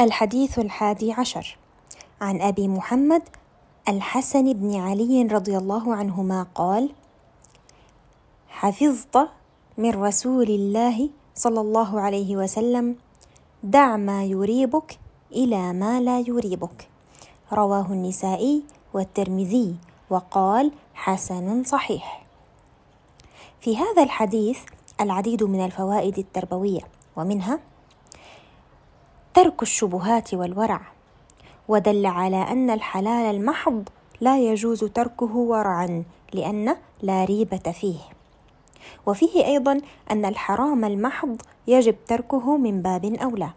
الحديث الحادي عشر عن أبي محمد الحسن بن علي رضي الله عنهما قال حفظت من رسول الله صلى الله عليه وسلم دع ما يريبك إلى ما لا يريبك رواه النسائي والترمذي وقال حسن صحيح في هذا الحديث العديد من الفوائد التربويه ومنها ترك الشبهات والورع ودل على ان الحلال المحض لا يجوز تركه ورعا لان لا ريبه فيه وفيه ايضا ان الحرام المحض يجب تركه من باب اولى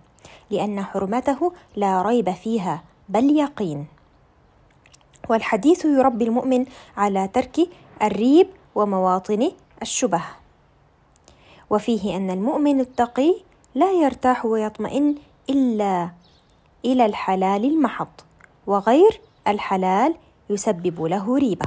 لان حرمته لا ريب فيها بل يقين والحديث يربي المؤمن على ترك الريب ومواطن الشبه وفيه ان المؤمن التقي لا يرتاح ويطمئن إلا إلى الحلال المحض وغير الحلال يسبب له ريبة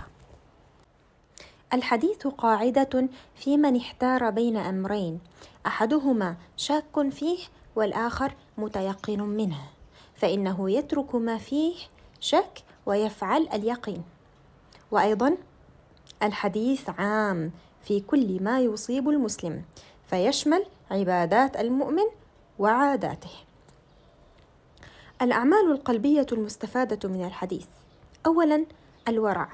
الحديث قاعدة في من احتار بين أمرين أحدهما شاك فيه والآخر متيقن منه فإنه يترك ما فيه شك ويفعل اليقين وأيضا الحديث عام في كل ما يصيب المسلم فيشمل عبادات المؤمن وعاداته الأعمال القلبية المستفادة من الحديث أولا الورع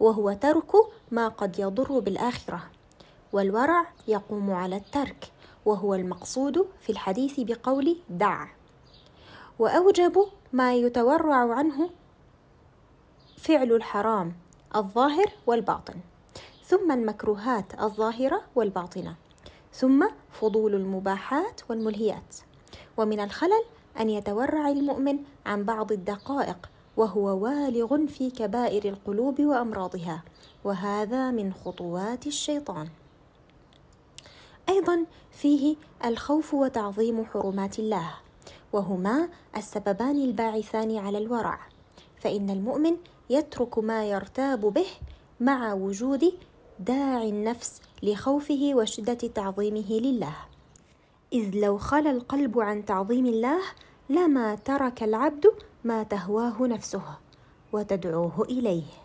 وهو ترك ما قد يضر بالآخرة والورع يقوم على الترك وهو المقصود في الحديث بقول دع وأوجب ما يتورع عنه فعل الحرام الظاهر والباطن ثم المكروهات الظاهرة والباطنة ثم فضول المباحات والملهيات ومن الخلل أن يتورع المؤمن عن بعض الدقائق وهو والغ في كبائر القلوب وأمراضها وهذا من خطوات الشيطان أيضا فيه الخوف وتعظيم حرمات الله وهما السببان الباعثان على الورع فإن المؤمن يترك ما يرتاب به مع وجود داعي النفس لخوفه وشدة تعظيمه لله إذ لو خلا القلب عن تعظيم الله لما ترك العبد ما تهواه نفسه وتدعوه إليه